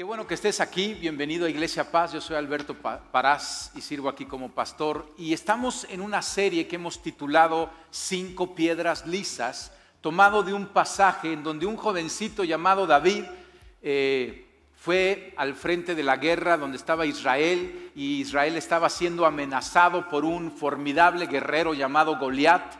Qué bueno que estés aquí, bienvenido a Iglesia Paz, yo soy Alberto Parás y sirvo aquí como pastor y estamos en una serie que hemos titulado Cinco Piedras Lisas, tomado de un pasaje en donde un jovencito llamado David eh, fue al frente de la guerra donde estaba Israel y Israel estaba siendo amenazado por un formidable guerrero llamado Goliat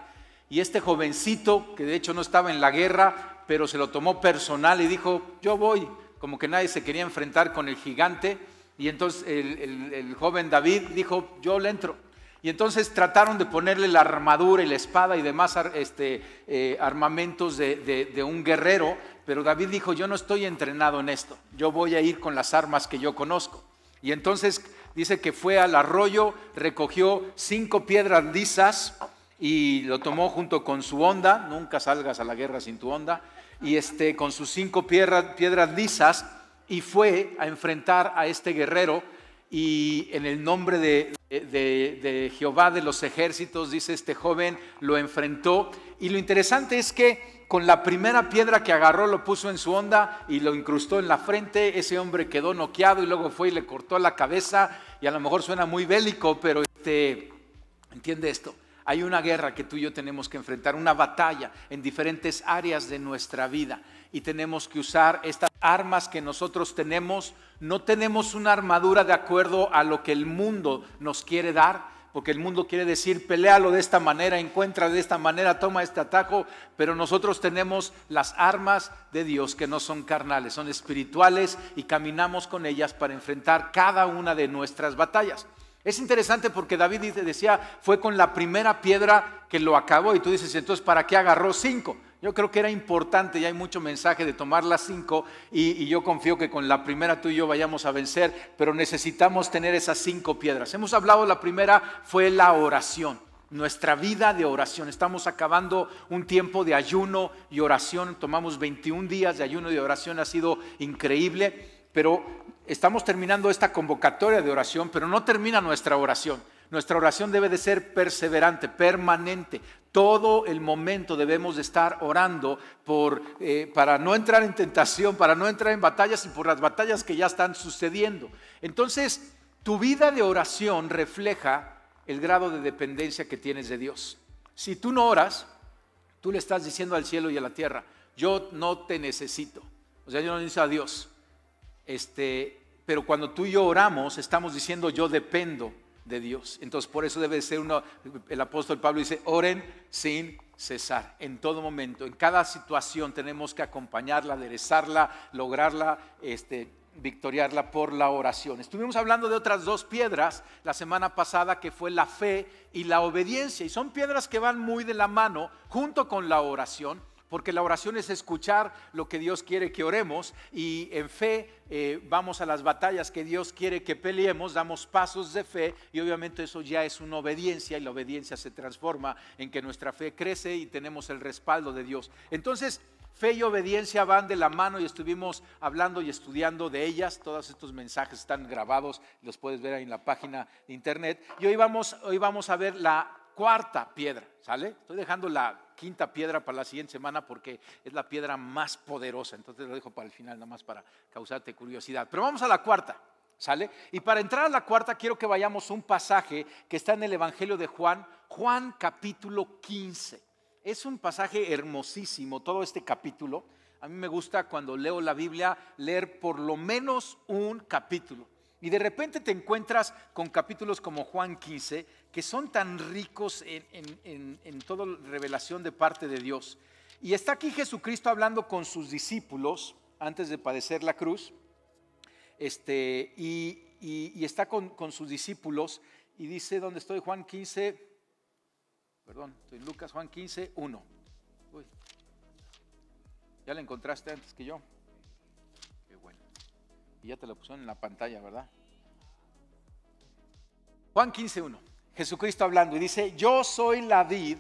y este jovencito que de hecho no estaba en la guerra pero se lo tomó personal y dijo yo voy como que nadie se quería enfrentar con el gigante, y entonces el, joven David dijo, yo le entro. Y entonces trataron de ponerle la armadura y la espada y demás este, eh, armamentos de, de un guerrero, pero David dijo, yo no estoy entrenado en esto, yo voy a ir con las armas que yo conozco. Y entonces dice que fue al arroyo, recogió cinco piedras lisas y lo tomó junto con su onda, nunca salgas a la guerra sin tu onda, y este, con sus cinco piedras lisas y fue a enfrentar a este guerrero y en el nombre de, de, Jehová de los ejércitos, dice este joven, lo enfrentó. Y lo interesante es que con la primera piedra que agarró lo puso en su onda y lo incrustó en la frente, ese hombre quedó noqueado y luego fue y le cortó la cabeza y a lo mejor suena muy bélico, pero este, entiende esto. Hay una guerra que tú y yo tenemos que enfrentar, una batalla en diferentes áreas de nuestra vida y tenemos que usar estas armas que nosotros tenemos. No tenemos una armadura de acuerdo a lo que el mundo nos quiere dar, porque el mundo quiere decir, pelealo de esta manera, encuentra de esta manera, toma este atajo, pero nosotros tenemos las armas de Dios que no son carnales, son espirituales y caminamos con ellas para enfrentar cada una de nuestras batallas. Es interesante porque David decía, fue con la primera piedra que lo acabó. Y tú dices, entonces, ¿para qué agarró cinco? Yo creo que era importante y hay mucho mensaje de tomar las cinco y, yo confío que con la primera tú y yo vayamos a vencer, pero necesitamos tener esas cinco piedras. Hemos hablado, la primera fue la oración, nuestra vida de oración. Estamos acabando un tiempo de ayuno y oración, tomamos 21 días de ayuno y de oración, ha sido increíble, pero estamos terminando esta convocatoria de oración, pero no termina nuestra oración. Nuestra oración debe de ser perseverante, permanente. Todo el momento debemos de estar orando por, eh, para no entrar en tentación, para no entrar en batallas y por las batallas que ya están sucediendo. Entonces, tu vida de oración refleja el grado de dependencia que tienes de Dios. Si tú no oras, tú le estás diciendo al cielo y a la tierra, yo no te necesito. O sea, yo no necesito a Dios. Este, pero cuando tú y yo oramos, estamos diciendo yo dependo de Dios. Entonces, por eso debe ser uno, el apóstol Pablo dice, oren sin cesar, en todo momento, en cada situación tenemos que acompañarla, aderezarla, lograrla, este, victoriarla por la oración. Estuvimos hablando de otras dos piedras la semana pasada que fue la fe y la obediencia. Y son piedras que van muy de la mano junto con la oración porque la oración es escuchar lo que Dios quiere que oremos y en fe eh, vamos a las batallas que Dios quiere que peleemos, damos pasos de fe y obviamente eso ya es una obediencia y la obediencia se transforma en que nuestra fe crece y tenemos el respaldo de Dios. Entonces, fe y obediencia van de la mano y estuvimos hablando y estudiando de ellas. Todos estos mensajes están grabados, los puedes ver ahí en la página de internet. Y hoy vamos, hoy vamos a ver la cuarta piedra, ¿sale? Estoy dejando la quinta piedra para la siguiente semana porque es la piedra más poderosa. Entonces lo dejo para el final, nada más para causarte curiosidad. Pero vamos a la cuarta. ¿Sale? Y para entrar a la cuarta quiero que vayamos un pasaje que está en el Evangelio de Juan, Juan capítulo 15. Es un pasaje hermosísimo, todo este capítulo. A mí me gusta cuando leo la Biblia leer por lo menos un capítulo. Y de repente te encuentras con capítulos como Juan 15, que son tan ricos en, toda revelación de parte de Dios. Y está aquí Jesucristo hablando con sus discípulos antes de padecer la cruz, este, y, está con, con, sus discípulos y dice, ¿dónde estoy? Juan 15, perdón, estoy en Lucas, Juan 15, 1. Uy, ya la encontraste antes que yo. Qué bueno. Y ya te lo pusieron en la pantalla, ¿verdad? Juan 15, 1. Jesucristo hablando y dice, yo soy la vid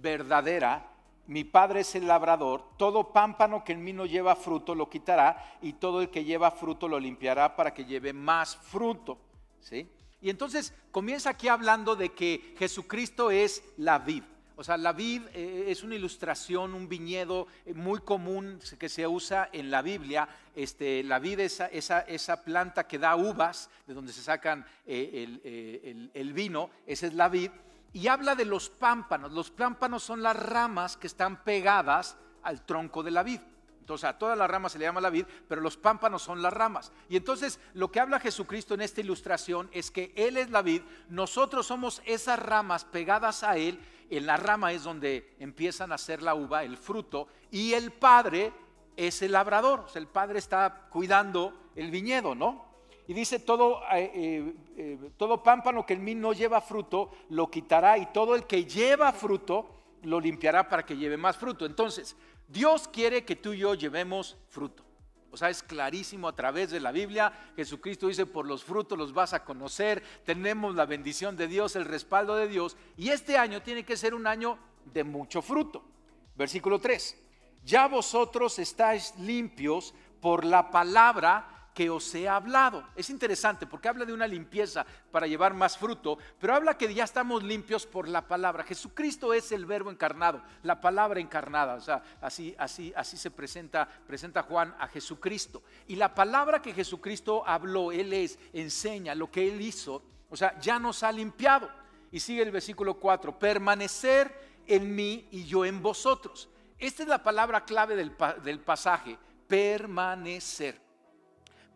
verdadera, mi padre es el labrador, todo pámpano que en mí no lleva fruto lo quitará y todo el que lleva fruto lo limpiará para que lleve más fruto. ¿Sí? Y entonces comienza aquí hablando de que Jesucristo es la vid. O sea, la vid eh, es una ilustración, un viñedo eh, muy común que se usa en la Biblia. Este, la vid es esa, planta que da uvas, de donde se sacan eh, el, el vino, esa es la vid. Y habla de los pámpanos. Los pámpanos son las ramas que están pegadas al tronco de la vid. Entonces a todas las ramas se le llama la vid, pero los pámpanos son las ramas. Y entonces lo que habla Jesucristo en esta ilustración es que Él es la vid, nosotros somos esas ramas pegadas a Él, en la rama es donde empiezan a hacer la uva, el fruto, y el Padre es el labrador, o sea, el Padre está cuidando el viñedo, ¿no? Y dice, todo, eh, eh, eh, todo pámpano que en mí no lleva fruto, lo quitará, y todo el que lleva fruto, lo limpiará para que lleve más fruto. Entonces, Dios quiere que tú y yo llevemos fruto. O sea, es clarísimo a través de la Biblia. Jesucristo dice, por los frutos los vas a conocer. Tenemos la bendición de Dios, el respaldo de Dios. Y este año tiene que ser un año de mucho fruto. Versículo 3. Ya vosotros estáis limpios por la palabra que os he hablado. Es interesante porque habla de una limpieza para llevar más fruto, pero habla que ya estamos limpios por la palabra. Jesucristo es el verbo encarnado, la palabra encarnada. O sea, así, así, así se presenta, presenta Juan a Jesucristo. Y la palabra que Jesucristo habló, Él es, enseña lo que Él hizo, o sea, ya nos ha limpiado. Y sigue el versículo 4, permanecer en mí y yo en vosotros. Esta es la palabra clave del, del pasaje, permanecer.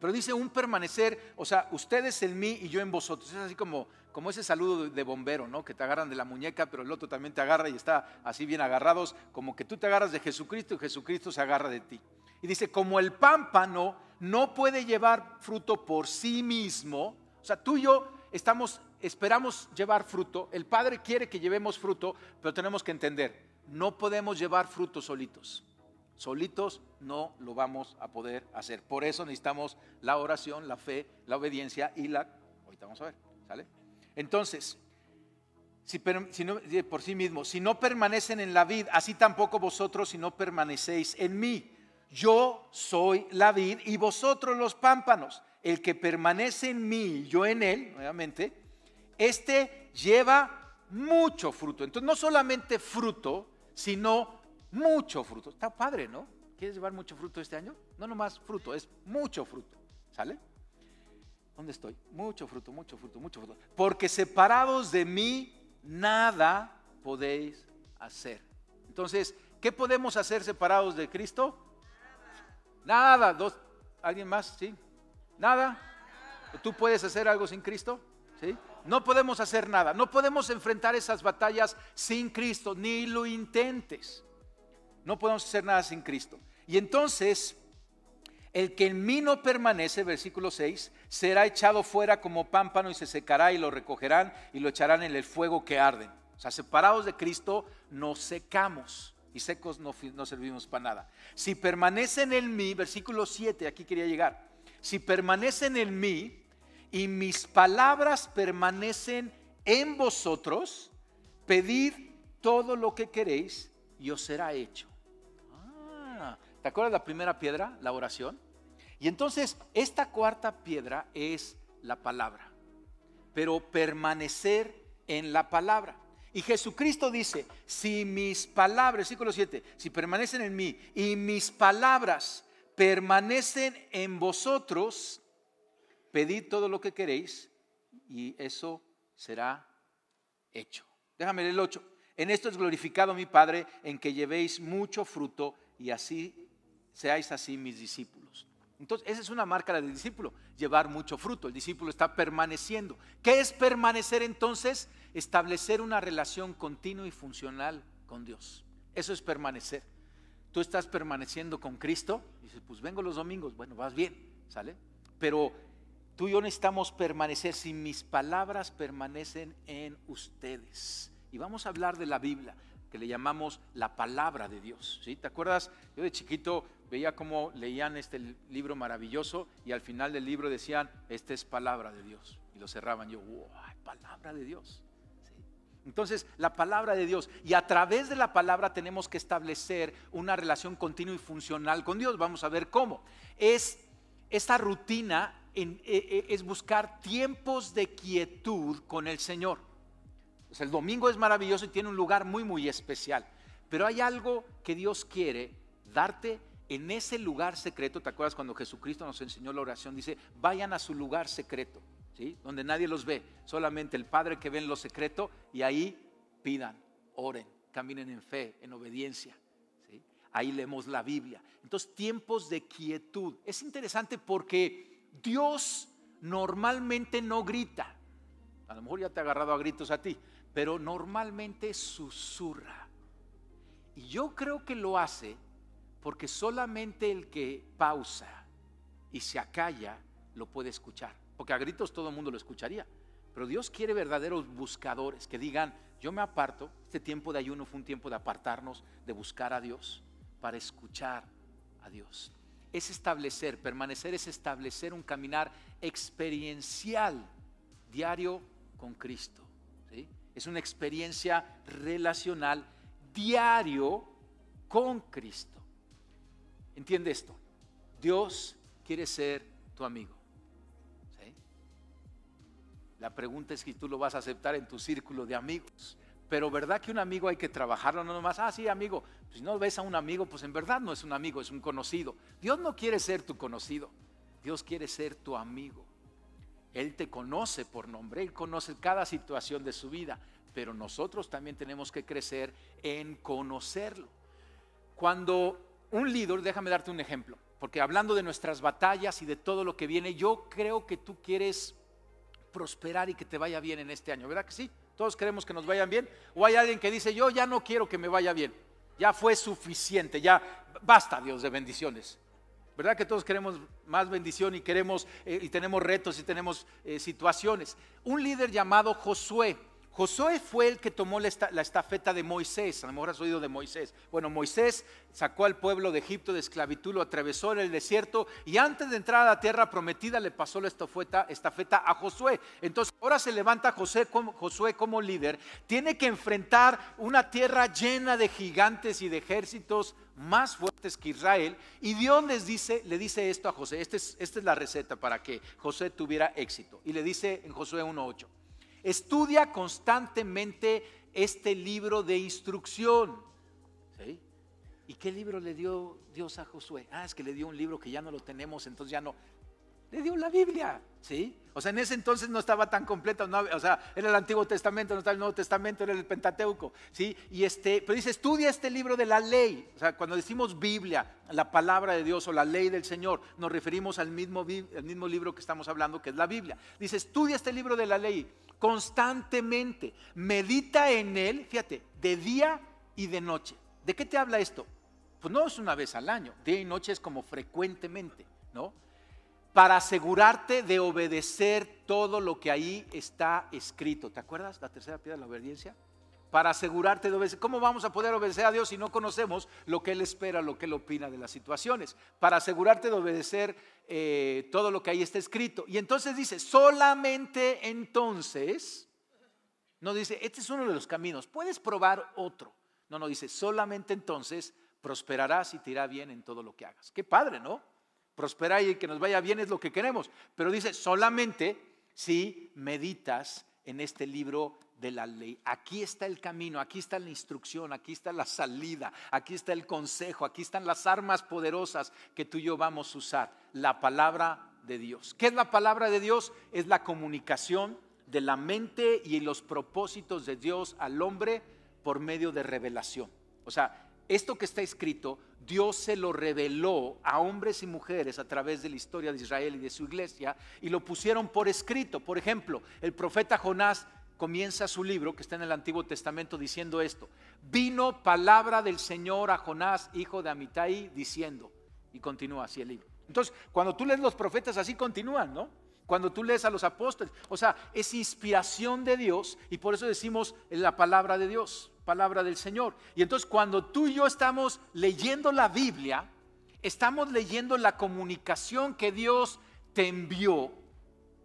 Pero dice un permanecer, o sea, ustedes en mí y yo en vosotros. Es así como, como ese saludo de bombero, ¿no? Que te agarran de la muñeca, pero el otro también te agarra y está así bien agarrados, como que tú te agarras de Jesucristo y Jesucristo se agarra de ti. Y dice, como el pámpano no puede llevar fruto por sí mismo, o sea, tú y yo estamos, esperamos llevar fruto, el Padre quiere que llevemos fruto, pero tenemos que entender, no podemos llevar fruto solitos. Solitos no lo vamos a poder hacer. Por eso necesitamos la oración, la fe, la obediencia y la... Ahorita vamos a ver, ¿sale? Entonces, si, por sí mismo, si no permanecen en la vid, así tampoco vosotros si no permanecéis en mí. Yo soy la vid y vosotros los pámpanos. El que permanece en mí yo en él, nuevamente, este lleva mucho fruto. Entonces, no solamente fruto, sino mucho fruto. Está padre, ¿no? ¿Quieres llevar mucho fruto este año? No nomás fruto, es mucho fruto. ¿Sale? ¿Dónde estoy? Mucho fruto, mucho fruto, mucho fruto. Porque separados de mí, nada podéis hacer. Entonces, ¿qué podemos hacer separados de Cristo? Nada. Dos, ¿Alguien más? ¿Sí? ¿Nada? nada. tú puedes hacer algo sin Cristo? ¿Sí? No podemos hacer nada. No podemos enfrentar esas batallas sin Cristo. Ni lo intentes. No podemos hacer nada sin Cristo. Y entonces, el que en mí no permanece, versículo 6, será echado fuera como pámpano y se secará y lo recogerán y lo echarán en el fuego que arden. O sea, separados de Cristo, nos secamos y secos no, no servimos para nada. Si permanecen en mí, versículo 7, aquí quería llegar. Si permanecen en mí y mis palabras permanecen en vosotros, pedid todo lo que queréis y os será hecho. ¿Te acuerdas la primera piedra? La oración. Y entonces esta cuarta piedra es la palabra, pero permanecer en la palabra. Y Jesucristo dice, si mis palabras, versículo 7, si permanecen en mí y mis palabras permanecen en vosotros, pedid todo lo que queréis y eso será hecho. Déjame el 8. En esto es glorificado mi Padre, en que llevéis mucho fruto y así seáis así mis discípulos. Entonces, esa es una marca del discípulo, llevar mucho fruto. El discípulo está permaneciendo. ¿Qué es permanecer entonces? Establecer una relación continua y funcional con Dios. Eso es permanecer. Tú estás permaneciendo con Cristo. Dices, pues vengo los domingos. Bueno, vas bien, ¿sale? Pero tú y yo necesitamos permanecer si mis palabras permanecen en ustedes. Y vamos a hablar de la Biblia que le llamamos la palabra de Dios. ¿sí? ¿Te acuerdas? Yo de chiquito veía cómo leían este libro maravilloso y al final del libro decían, esta es palabra de Dios. Y lo cerraban. Yo, wow, palabra de Dios. Entonces, la palabra de Dios. Y a través de la palabra tenemos que establecer una relación continua y funcional con Dios. Vamos a ver cómo. Es esta rutina en, e, e, es buscar tiempos de quietud con el Señor el domingo es maravilloso y tiene un lugar muy, muy especial. Pero hay algo que Dios quiere darte en ese lugar secreto. ¿Te acuerdas cuando Jesucristo nos enseñó la oración? Dice, vayan a su lugar secreto, ¿sí? Donde nadie los ve, solamente el Padre que ve en lo secreto y ahí pidan, oren, caminen en fe, en obediencia. ¿sí? Ahí leemos la Biblia. Entonces, tiempos de quietud. Es interesante porque Dios normalmente no grita. A lo mejor ya te ha agarrado a gritos a ti, pero normalmente susurra. Y yo creo que lo hace porque solamente el que pausa y se acalla lo puede escuchar. Porque a gritos todo el mundo lo escucharía. Pero Dios quiere verdaderos buscadores que digan, yo me aparto, este tiempo de ayuno fue un tiempo de apartarnos, de buscar a Dios, para escuchar a Dios. Es establecer, permanecer es establecer un caminar experiencial, diario con Cristo. Es una experiencia relacional diario con Cristo. Entiende esto. Dios quiere ser tu amigo. La pregunta es si tú lo vas a aceptar en tu círculo de amigos. Pero ¿verdad que un amigo hay que trabajarlo? No nomás, ah, sí, amigo. Pues, si no ves a un amigo, pues en verdad no es un amigo, es un conocido. Dios no quiere ser tu conocido. Dios quiere ser tu amigo. Él te conoce por nombre, Él conoce cada situación de su vida, pero nosotros también tenemos que crecer en conocerlo. Cuando un líder, déjame darte un ejemplo, porque hablando de nuestras batallas y de todo lo que viene, yo creo que tú quieres prosperar y que te vaya bien en este año, ¿verdad que sí? Todos queremos que nos vayan bien. O hay alguien que dice, yo ya no quiero que me vaya bien, ya fue suficiente, ya basta Dios de bendiciones. ¿Verdad que todos queremos más bendición y queremos eh, y tenemos retos y tenemos eh, situaciones? Un líder llamado Josué Josué fue el que tomó la, estafeta de Moisés. A lo mejor has oído de Moisés. Bueno, Moisés sacó al pueblo de Egipto de esclavitud, lo atravesó en el desierto y antes de entrar a la tierra prometida le pasó la estafeta, a Josué. Entonces ahora se levanta Josué como líder. Tiene que enfrentar una tierra llena de gigantes y de ejércitos más fuertes que Israel. Y Dios les dice, le dice esto a José. Este esta es la receta para que José tuviera éxito. Y le dice en Josué 1.8. Estudia constantemente este libro de instrucción. ¿Y qué libro le dio Dios a Josué? Ah, es que le dio un libro que ya no lo tenemos, entonces ya no le dio la Biblia, ¿sí? O sea, en ese entonces no estaba tan completa, o sea, era el Antiguo Testamento, no estaba el Nuevo Testamento, era el Pentateuco, ¿sí? Y este, pero dice, estudia este libro de la ley. O sea, cuando decimos Biblia, la palabra de Dios o la ley del Señor, nos referimos al mismo, al mismo libro que estamos hablando, que es la Biblia. Dice, estudia este libro de la ley constantemente, medita en él, fíjate, de día y de noche. ¿De qué te habla esto? Pues no es una vez al año, día y noche es como frecuentemente, ¿no? para asegurarte de obedecer todo lo que ahí está escrito. ¿Te acuerdas? La tercera piedra de la obediencia. Para asegurarte de obedecer. ¿Cómo vamos a poder obedecer a Dios si no conocemos lo que Él espera, lo que Él opina de las situaciones? Para asegurarte de obedecer eh, todo lo que ahí está escrito. Y entonces dice, solamente entonces, no dice, este es uno de los caminos, puedes probar otro. No, no dice, solamente entonces prosperarás y te irá bien en todo lo que hagas. Qué padre, ¿no? prosperar y que nos vaya bien es lo que queremos. Pero dice, solamente si meditas en este libro de la ley. Aquí está el camino, aquí está la instrucción, aquí está la salida, aquí está el consejo, aquí están las armas poderosas que tú y yo vamos a usar. La palabra de Dios. ¿Qué es la palabra de Dios? Es la comunicación de la mente y los propósitos de Dios al hombre por medio de revelación. O sea, esto que está escrito, Dios se lo reveló a hombres y mujeres a través de la historia de Israel y de su iglesia y lo pusieron por escrito. Por ejemplo, el profeta Jonás comienza su libro que está en el Antiguo Testamento diciendo esto. Vino palabra del Señor a Jonás, hijo de Amitai, diciendo, y continúa así el libro. Entonces, cuando tú lees los profetas así continúan, ¿no? Cuando tú lees a los apóstoles, o sea, es inspiración de Dios y por eso decimos la palabra de Dios palabra del Señor. Y entonces cuando tú y yo estamos leyendo la Biblia, estamos leyendo la comunicación que Dios te envió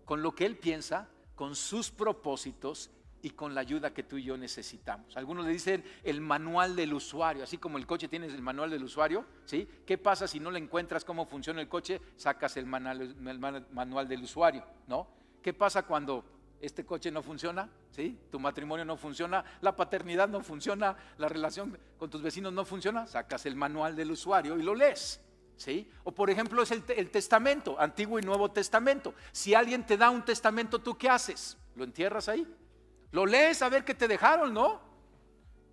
con lo que Él piensa, con sus propósitos y con la ayuda que tú y yo necesitamos. Algunos le dicen el manual del usuario, así como el coche tienes el manual del usuario, ¿sí? ¿Qué pasa si no le encuentras cómo funciona el coche? Sacas el manual, manual del usuario, ¿no? ¿Qué pasa cuando este coche no funciona, ¿sí? Tu matrimonio no funciona, la paternidad no funciona, la relación con tus vecinos no funciona, sacas el manual del usuario y lo lees, ¿sí? O por ejemplo es el, testamento, Antiguo y Nuevo Testamento. Si alguien te da un testamento, ¿tú qué haces? ¿Lo entierras ahí? ¿Lo lees a ver qué te dejaron, no?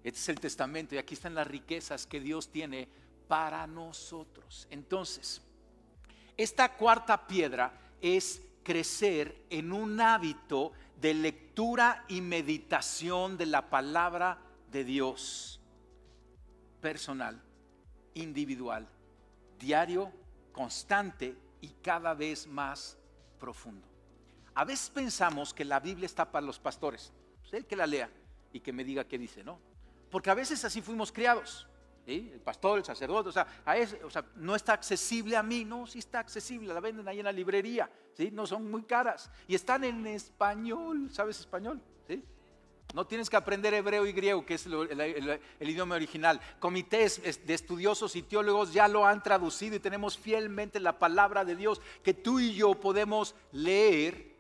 Este es el testamento y aquí están las riquezas que Dios tiene para nosotros. Entonces, esta cuarta piedra es crecer en un hábito de lectura y meditación de la palabra de Dios, personal, individual, diario, constante y cada vez más profundo. A veces pensamos que la Biblia está para los pastores, pues, el que la lea y que me diga qué dice, ¿no? Porque a veces así fuimos criados el pastor, el sacerdote, o sea, no está accesible a mí, no, sí está accesible, la venden ahí en la librería, no son muy caras y están en español, ¿sabes español? No tienes que aprender hebreo y griego, que es el, idioma original. Comités de estudiosos y teólogos ya lo han traducido y tenemos fielmente la palabra de Dios que tú y yo podemos leer,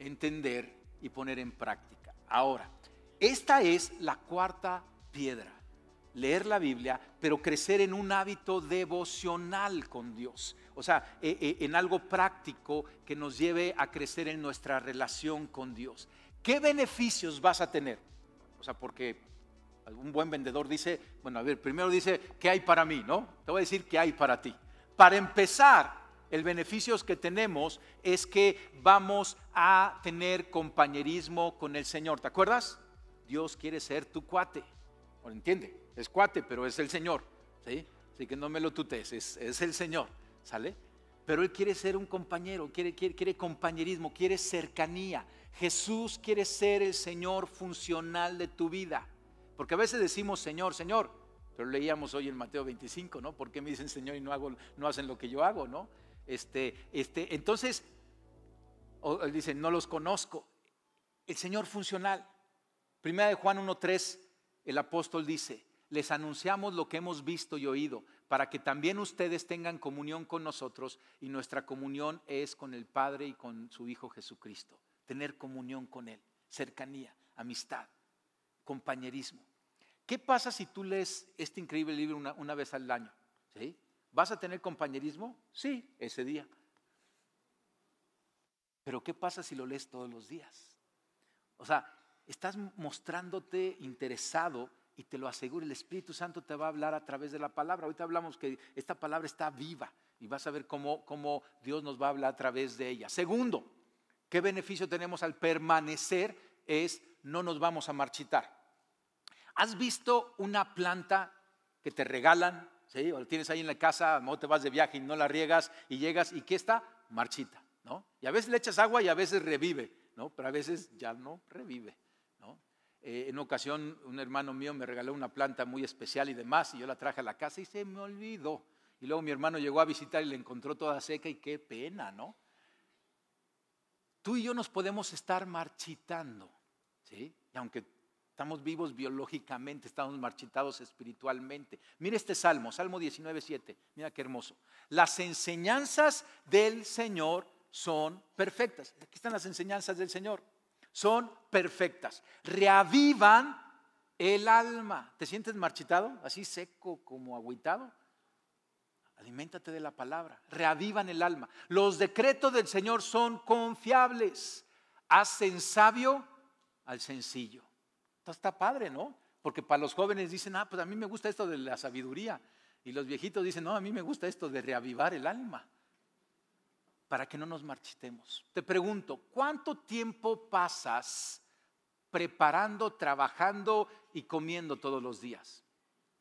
entender y poner en práctica. Ahora, esta es la cuarta piedra leer la Biblia, pero crecer en un hábito devocional con Dios. O sea, eh, eh, en algo práctico que nos lleve a crecer en nuestra relación con Dios. ¿Qué beneficios vas a tener? O sea, porque algún buen vendedor dice, bueno, a ver, primero dice, ¿qué hay para mí? ¿No? Te voy a decir, ¿qué hay para ti? Para empezar, el beneficio que tenemos es que vamos a tener compañerismo con el Señor. ¿Te acuerdas? Dios quiere ser tu cuate. ¿O lo entiende? es cuate, pero es el Señor, ¿sí? Así que no me lo tutes, es, el Señor, ¿sale? Pero Él quiere ser un compañero, quiere, quiere, compañerismo, quiere cercanía. Jesús quiere ser el Señor funcional de tu vida. Porque a veces decimos Señor, Señor, pero leíamos hoy en Mateo 25, ¿no? ¿Por qué me dicen Señor y no, hago, no hacen lo que yo hago, ¿no? Este, este, entonces, dicen él dice, no los conozco. El Señor funcional. Primera de Juan 1.3, el apóstol dice, les anunciamos lo que hemos visto y oído, para que también ustedes tengan comunión con nosotros y nuestra comunión es con el Padre y con su Hijo Jesucristo. Tener comunión con Él, cercanía, amistad, compañerismo. ¿Qué pasa si tú lees este increíble libro una, vez al año? ¿Sí? ¿Vas a tener compañerismo? Sí, ese día. Pero ¿qué pasa si lo lees todos los días? O sea, estás mostrándote interesado y te lo aseguro, el Espíritu Santo te va a hablar a través de la palabra. Ahorita hablamos que esta palabra está viva y vas a ver cómo, Dios nos va a hablar a través de ella. Segundo, ¿qué beneficio tenemos al permanecer? Es no nos vamos a marchitar. ¿Has visto una planta que te regalan? ¿Sí? O la tienes ahí en la casa, no te vas de viaje y no la riegas y llegas y ¿qué está? Marchita, ¿no? Y a veces le echas agua y a veces revive, ¿no? Pero a veces ya no revive. Eh, en ocasión, un hermano mío me regaló una planta muy especial y demás, y yo la traje a la casa y se me olvidó. Y luego mi hermano llegó a visitar y la encontró toda seca y qué pena, ¿no? Tú y yo nos podemos estar marchitando, ¿sí? Y aunque estamos vivos biológicamente, estamos marchitados espiritualmente. Mira este salmo, Salmo 19.7, Mira qué hermoso. Las enseñanzas del Señor son perfectas. Aquí están las enseñanzas del Señor son perfectas, reavivan el alma. ¿Te sientes marchitado? Así seco como agüitado. Aliméntate de la palabra, reavivan el alma. Los decretos del Señor son confiables, hacen sabio al sencillo. Esto está padre, ¿no? Porque para los jóvenes dicen, ah, pues a mí me gusta esto de la sabiduría. Y los viejitos dicen, no, a mí me gusta esto de reavivar el alma para que no nos marchitemos. Te pregunto, ¿cuánto tiempo pasas preparando, trabajando y comiendo todos los días?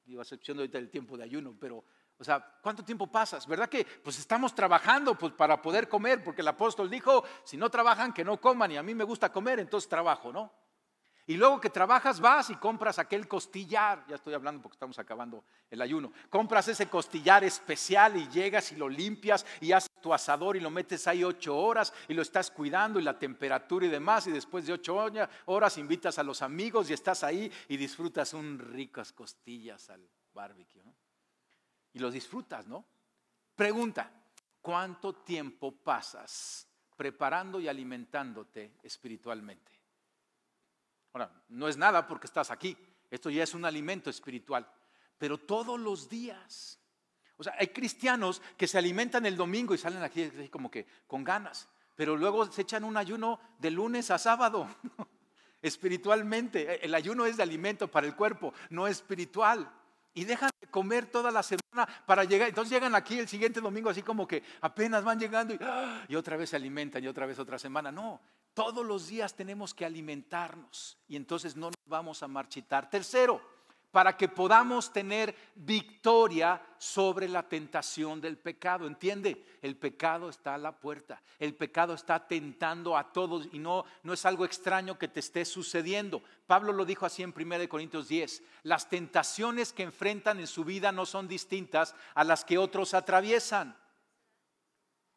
Digo, excepción ahorita el tiempo de ayuno, pero, o sea, ¿cuánto tiempo pasas? ¿Verdad que pues estamos trabajando pues, para poder comer? Porque el apóstol dijo, si no trabajan, que no coman, y a mí me gusta comer, entonces trabajo, ¿no? Y luego que trabajas vas y compras aquel costillar, ya estoy hablando porque estamos acabando el ayuno, compras ese costillar especial y llegas y lo limpias y haces tu asador y lo metes ahí ocho horas y lo estás cuidando y la temperatura y demás y después de ocho horas invitas a los amigos y estás ahí y disfrutas un ricas costillas al barbecue. Y los disfrutas, ¿no? Pregunta, ¿cuánto tiempo pasas preparando y alimentándote espiritualmente? Ahora, no es nada porque estás aquí. Esto ya es un alimento espiritual. Pero todos los días. O sea, hay cristianos que se alimentan el domingo y salen aquí como que con ganas, pero luego se echan un ayuno de lunes a sábado. Espiritualmente, e, el ayuno es de alimento para el cuerpo, no espiritual. Y dejan de comer toda la semana para llegar. Entonces llegan aquí el siguiente domingo así como que apenas van llegando y ¡ah! otra vez se alimentan y otra vez otra semana. No, todos los días tenemos que alimentarnos y entonces no nos vamos a marchitar. Tercero, para que podamos tener victoria sobre la tentación del pecado. ¿Entiende? El pecado está a la puerta. El pecado está tentando a todos y no, no es algo extraño que te esté sucediendo. Pablo lo dijo así en 1 Corintios 10. Las tentaciones que enfrentan en su vida no son distintas a las que otros atraviesan.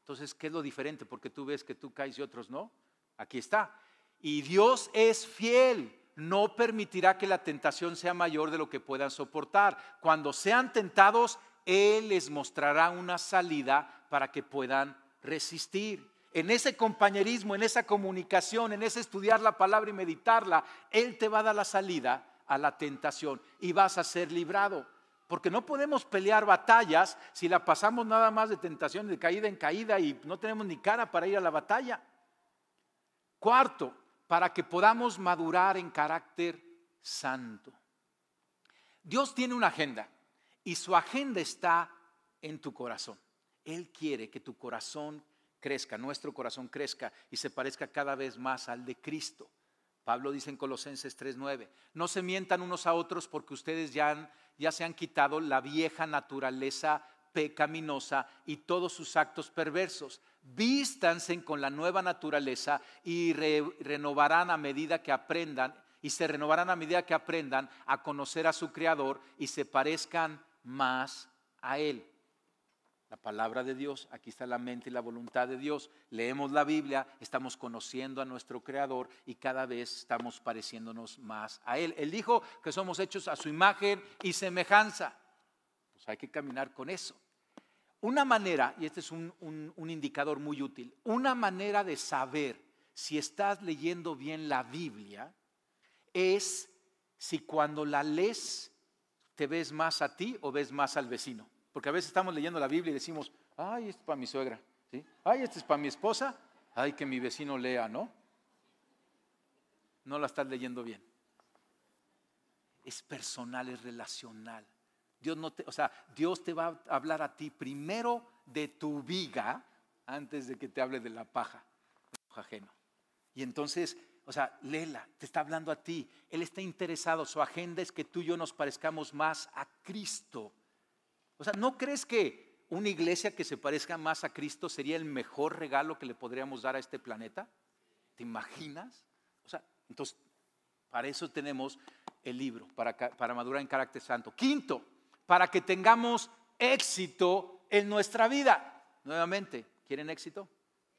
Entonces, ¿qué es lo diferente? Porque tú ves que tú caes y otros no. Aquí está. Y Dios es fiel, no permitirá que la tentación sea mayor de lo que puedan soportar. Cuando sean tentados, Él les mostrará una salida para que puedan resistir. En ese compañerismo, en esa comunicación, en ese estudiar la palabra y meditarla, Él te va a dar la salida a la tentación y vas a ser librado. Porque no podemos pelear batallas si la pasamos nada más de tentación, de caída en caída y no tenemos ni cara para ir a la batalla. Cuarto, para que podamos madurar en carácter santo. Dios tiene una agenda y su agenda está en tu corazón. Él quiere que tu corazón crezca, nuestro corazón crezca y se parezca cada vez más al de Cristo. Pablo dice en Colosenses 3:9, no se mientan unos a otros porque ustedes ya, ya se han quitado la vieja naturaleza pecaminosa y todos sus actos perversos. Vístanse con la nueva naturaleza y renovarán a medida que aprendan y se renovarán a medida que aprendan a conocer a su creador y se parezcan más a él. La palabra de Dios, aquí está la mente y la voluntad de Dios. Leemos la Biblia, estamos conociendo a nuestro creador y cada vez estamos pareciéndonos más a él. Él dijo que somos hechos a su imagen y semejanza hay que caminar con eso. Una manera, y este es un, indicador muy útil, una manera de saber si estás leyendo bien la Biblia es si cuando la lees te ves más a ti o ves más al vecino. Porque a veces estamos leyendo la Biblia y decimos, ay, esto es para mi suegra, ay, esto es para mi esposa, ay, que mi vecino lea, ¿no? No la estás leyendo bien. Es personal, es relacional. Dios no te, o sea, Dios te va a hablar a ti primero de tu viga antes de que te hable de la paja, ajeno. Y entonces, o sea, Lela, te está hablando a ti. Él está interesado, su agenda es que tú y yo nos parezcamos más a Cristo. O sea, ¿no crees que una iglesia que se parezca más a Cristo sería el mejor regalo que le podríamos dar a este planeta? ¿Te imaginas? O sea, entonces, para eso tenemos el libro, para, para madurar en carácter santo. Quinto, para que tengamos éxito en nuestra vida. Nuevamente, ¿quieren éxito?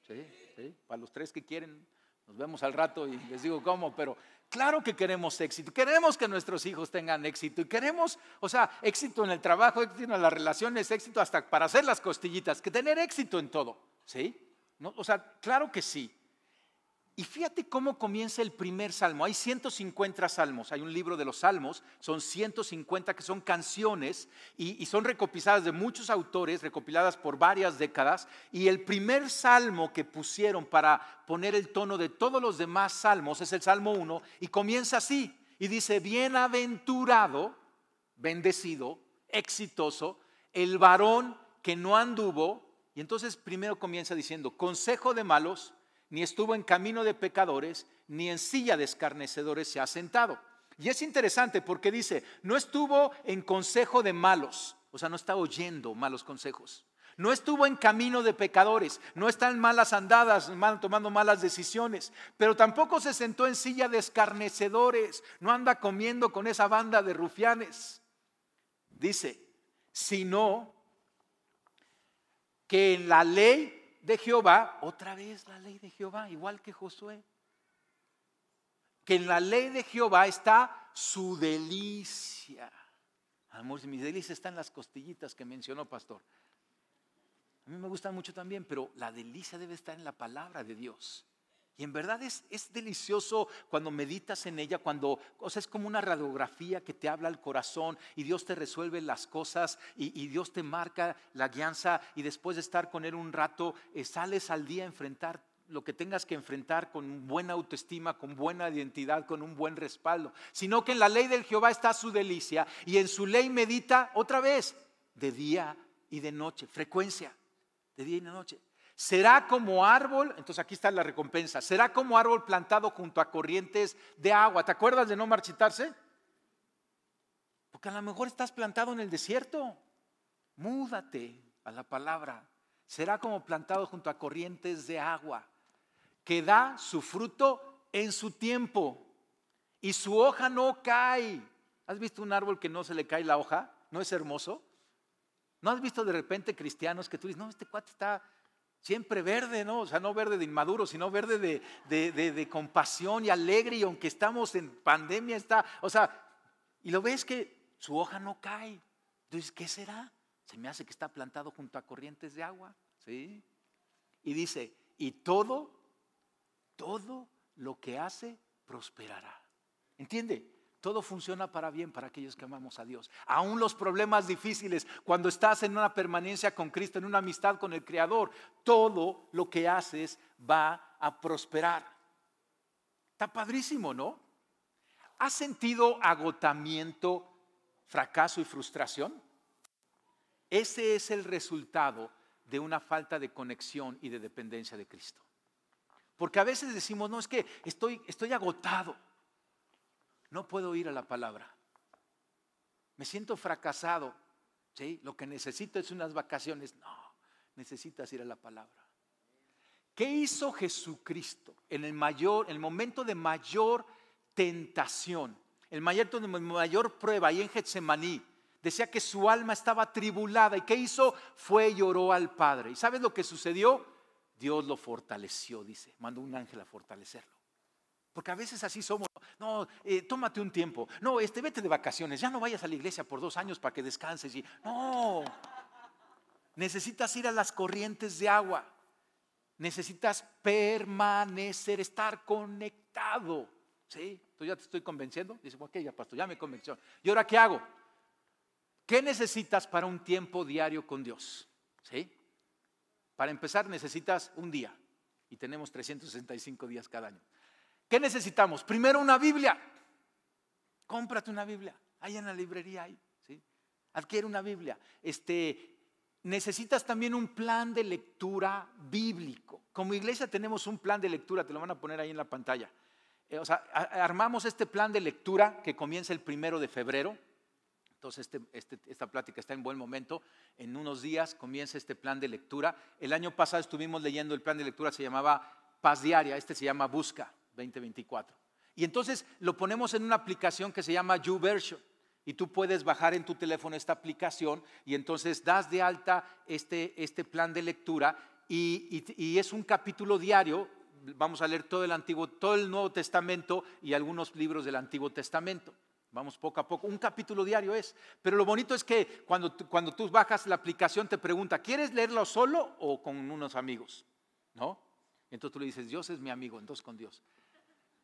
Sí, sí, para los tres que quieren, nos vemos al rato y les digo cómo, pero claro que queremos éxito, queremos que nuestros hijos tengan éxito y queremos, o sea, éxito en el trabajo, éxito en las relaciones, éxito hasta para hacer las costillitas, que tener éxito en todo, ¿sí? No, o sea, claro que sí. Y fíjate cómo comienza el primer salmo. Hay 150 salmos, hay un libro de los salmos, son 150 que son canciones y, son recopiladas de muchos autores, recopiladas por varias décadas. Y el primer salmo que pusieron para poner el tono de todos los demás salmos es el Salmo 1 y comienza así. Y dice, bienaventurado, bendecido, exitoso, el varón que no anduvo. Y entonces primero comienza diciendo, consejo de malos ni estuvo en camino de pecadores, ni en silla de escarnecedores se ha sentado. Y es interesante porque dice, no estuvo en consejo de malos, o sea, no está oyendo malos consejos. No estuvo en camino de pecadores, no está en malas andadas, tomando malas decisiones, pero tampoco se sentó en silla de escarnecedores, no anda comiendo con esa banda de rufianes. Dice, sino que en la ley de Jehová, otra vez la ley de Jehová, igual que Josué. Que en la ley de Jehová está su delicia. Amor, mi delicia está en las costillitas que mencionó Pastor. A mí me gustan mucho también, pero la delicia debe estar en la palabra de Dios. Y en verdad es, es, delicioso cuando meditas en ella, cuando es como una radiografía que te habla al corazón y Dios te resuelve las cosas y, Dios te marca la guianza y después de estar con Él un rato eh, sales al día a enfrentar lo que tengas que enfrentar con buena autoestima, con buena identidad, con un buen respaldo, sino que en la ley del Jehová está su delicia y en su ley medita otra vez, de día y de noche, frecuencia, de día y de noche. Será como árbol, entonces aquí está la recompensa, será como árbol plantado junto a corrientes de agua. ¿Te acuerdas de no marchitarse? Porque a lo mejor estás plantado en el desierto. Múdate a la palabra. Será como plantado junto a corrientes de agua, que da su fruto en su tiempo y su hoja no cae. ¿Has visto un árbol que no se le cae la hoja? ¿No es hermoso? ¿No has visto de repente cristianos que tú dices, no, este cuate está Siempre verde, ¿no? O sea, no verde de inmaduro, sino verde de, compasión y alegre. Y aunque estamos en pandemia, está. O sea, y lo ves que su hoja no cae. Entonces, ¿qué será? Se me hace que está plantado junto a corrientes de agua. ¿Sí? Y dice: Y todo, todo lo que hace prosperará. ¿Entiende? Todo funciona para bien para aquellos que amamos a Dios. Aún los problemas difíciles, cuando estás en una permanencia con Cristo, en una amistad con el Creador, todo lo que haces va a prosperar. Está padrísimo, ¿no? ¿Has sentido agotamiento, fracaso y frustración? Ese es el resultado de una falta de conexión y de dependencia de Cristo. Porque a veces decimos, no, es que estoy, estoy agotado no puedo ir a la palabra. Me siento fracasado. ¿sí? Lo que necesito es unas vacaciones. No, necesitas ir a la palabra. ¿Qué hizo Jesucristo en el, mayor, en el momento de mayor tentación? El mayor, de mayor prueba ahí en Getsemaní. Decía que su alma estaba tribulada. ¿Y qué hizo? Fue y lloró al Padre. ¿Y sabes lo que sucedió? Dios lo fortaleció, dice. Mandó un ángel a fortalecerlo. Porque a veces así somos. No, eh, tómate un tiempo. No, este, vete de vacaciones. Ya no vayas a la iglesia por dos años para que descanses. Y, no. Necesitas ir a las corrientes de agua. Necesitas permanecer, estar conectado. ¿Sí? ¿Tú ya te estoy convenciendo? Dice, ok, ya pastor, ya me convenció. ¿Y ahora qué hago? ¿Qué necesitas para un tiempo diario con Dios? ¿Sí? Para empezar necesitas un día y tenemos 365 días cada año. ¿Qué necesitamos? Primero una Biblia. Cómprate una Biblia. Hay en la librería ahí. Adquiere una Biblia. Este, necesitas también un plan de lectura bíblico. Como iglesia tenemos un plan de lectura, te lo van a poner ahí en la pantalla. Eh, o sea, armamos este plan de lectura que comienza el primero de febrero. Entonces, este, este, esta plática está en buen momento. En unos días comienza este plan de lectura. El año pasado estuvimos leyendo el plan de lectura, se llamaba Paz Diaria, este se llama Busca. 2024. Y entonces lo ponemos en una aplicación que se llama YouVersion. Y tú puedes bajar en tu teléfono esta aplicación y entonces das de alta este, este plan de lectura y, es un capítulo diario. Vamos a leer todo el Antiguo, todo el Nuevo Testamento y algunos libros del Antiguo Testamento. Vamos poco a poco, un capítulo diario es. Pero lo bonito es que cuando, tú bajas la aplicación te pregunta, ¿quieres leerlo solo o con unos amigos? Entonces tú le dices, Dios es mi amigo, entonces con Dios.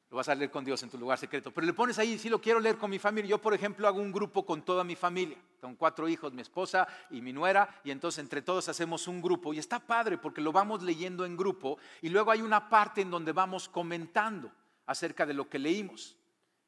Lo vas a leer con Dios en tu lugar secreto. Pero le pones ahí, si lo quiero leer con mi familia. Yo, por ejemplo, hago un grupo con toda mi familia. Con cuatro hijos, mi esposa y mi nuera. Y entonces entre todos hacemos un grupo. Y está padre porque lo vamos leyendo en grupo. Y luego hay una parte en donde vamos comentando acerca de lo que leímos.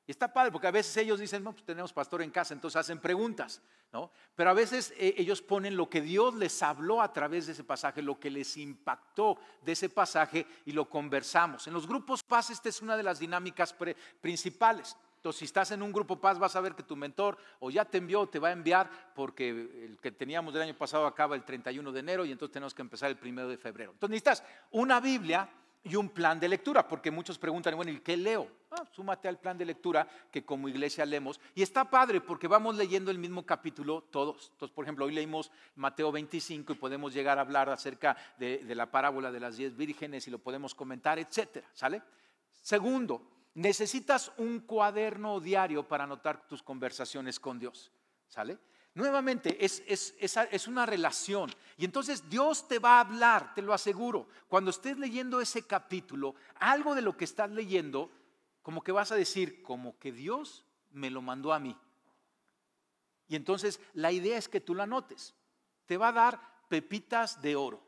Y está padre, porque a veces ellos dicen, no, pues tenemos pastor en casa, entonces hacen preguntas, ¿no? Pero a veces eh, ellos ponen lo que Dios les habló a través de ese pasaje, lo que les impactó de ese pasaje y lo conversamos. En los grupos paz, esta es una de las dinámicas principales. Entonces, si estás en un grupo paz, vas a ver que tu mentor o ya te envió te va a enviar, porque el que teníamos del año pasado acaba el 31 de enero y entonces tenemos que empezar el 1 de febrero. Entonces, necesitas una Biblia y un plan de lectura, porque muchos preguntan, bueno, ¿y qué leo? Ah, súmate al plan de lectura que como iglesia leemos. Y está padre porque vamos leyendo el mismo capítulo todos. Entonces, por ejemplo, hoy leímos Mateo 25 y podemos llegar a hablar acerca de, la parábola de las diez vírgenes y lo podemos comentar, etcétera, ¿sale? Segundo, necesitas un cuaderno diario para anotar tus conversaciones con Dios, ¿sale? Nuevamente, es, una relación. Y entonces Dios te va a hablar, te lo aseguro. Cuando estés leyendo ese capítulo, algo de lo que estás leyendo, como que vas a decir, como que Dios me lo mandó a mí. Y entonces la idea es que tú la notes. Te va a dar pepitas de oro.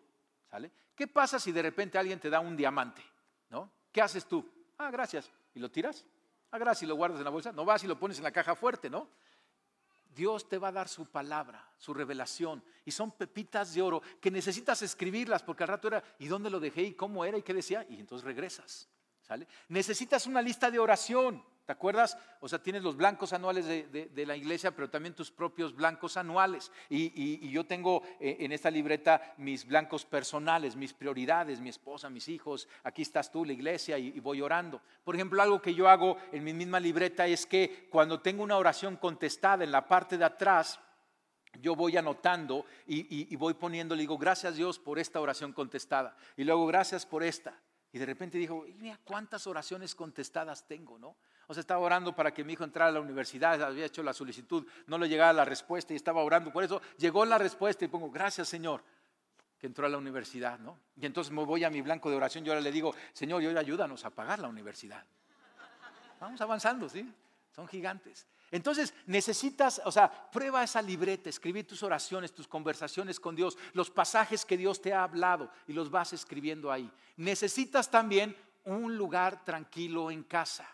¿sale? ¿Qué pasa si de repente alguien te da un diamante? ¿no? ¿Qué haces tú? Ah, gracias. ¿Y lo tiras? Ah, gracias. ¿Y lo guardas en la bolsa? No vas y lo pones en la caja fuerte, ¿no? Dios te va a dar su palabra, su revelación. Y son pepitas de oro que necesitas escribirlas porque al rato era, ¿y dónde lo dejé? ¿Y cómo era? ¿Y qué decía? Y entonces regresas. Necesitas una lista de oración. ¿Te acuerdas? O sea, tienes los blancos anuales de, la iglesia, pero también tus propios blancos anuales. Y, yo tengo eh, en esta libreta mis blancos personales, mis prioridades, mi esposa, mis hijos, aquí estás tú, la iglesia, y, voy orando. Por ejemplo, algo que yo hago en mi misma libreta es que cuando tengo una oración contestada en la parte de atrás, yo voy anotando y, voy poniendo, le digo, gracias Dios por esta oración contestada. Y luego, gracias por esta. Y de repente dijo, mira cuántas oraciones contestadas tengo, ¿no? O sea, estaba orando para que mi hijo entrara a la universidad, había hecho la solicitud, no le llegaba la respuesta y estaba orando. Por eso llegó la respuesta y pongo, gracias Señor, que entró a la universidad, ¿no? Y entonces me voy a mi blanco de oración y ahora le digo, Señor, y hoy ayúdanos a pagar la universidad. Vamos avanzando, ¿sí? Son gigantes. Entonces necesitas, o sea, prueba esa libreta, escribir tus oraciones, tus conversaciones con Dios, los pasajes que Dios te ha hablado y los vas escribiendo ahí. Necesitas también un lugar tranquilo en casa.